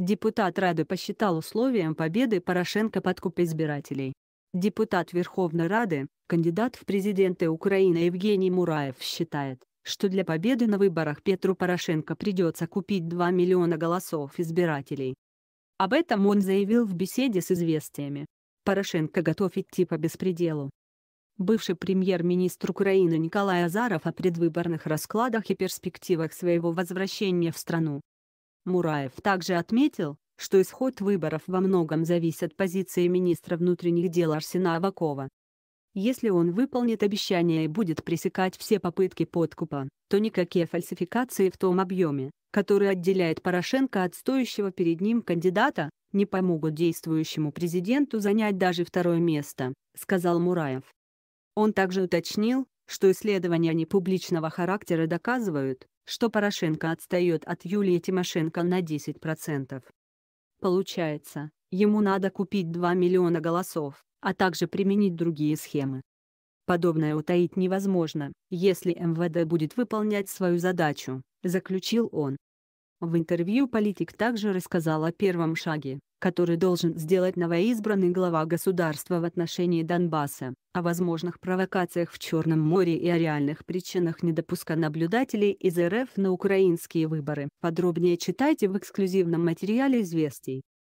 Депутат Рады посчитал условием победы Порошенко подкуп избирателей. Депутат Верховной Рады, кандидат в президенты Украины Евгений Мураев считает, что для победы на выборах Петру Порошенко придется купить 2 миллиона голосов избирателей. Об этом он заявил в беседе с «Известиями». Порошенко готов идти по беспределу. Бывший премьер-министр Украины Николай Азаров о предвыборных раскладах и перспективах своего возвращения в страну Мураев также отметил, что исход выборов во многом зависит от позиции министра внутренних дел Арсена Авакова. Если он выполнит обещание и будет пресекать все попытки подкупа, то никакие фальсификации в том объеме, который отделяет Порошенко от стоящего перед ним кандидата, не помогут действующему президенту занять даже второе место, сказал Мураев. Он также уточнил, что исследования непубличного характера доказывают, что Порошенко отстает от Юлии Тимошенко на 10%. Получается, ему надо купить 2 миллиона голосов, а также применить другие схемы. Подобное утаить невозможно, если МВД будет выполнять свою задачу, заключил он. В интервью политик также рассказал о первом шаге, который должен сделать новоизбранный глава государства в отношении Донбасса, о возможных провокациях в Черном море и о реальных причинах недопуска наблюдателей из РФ на украинские выборы. Подробнее читайте в эксклюзивном материале «Известий».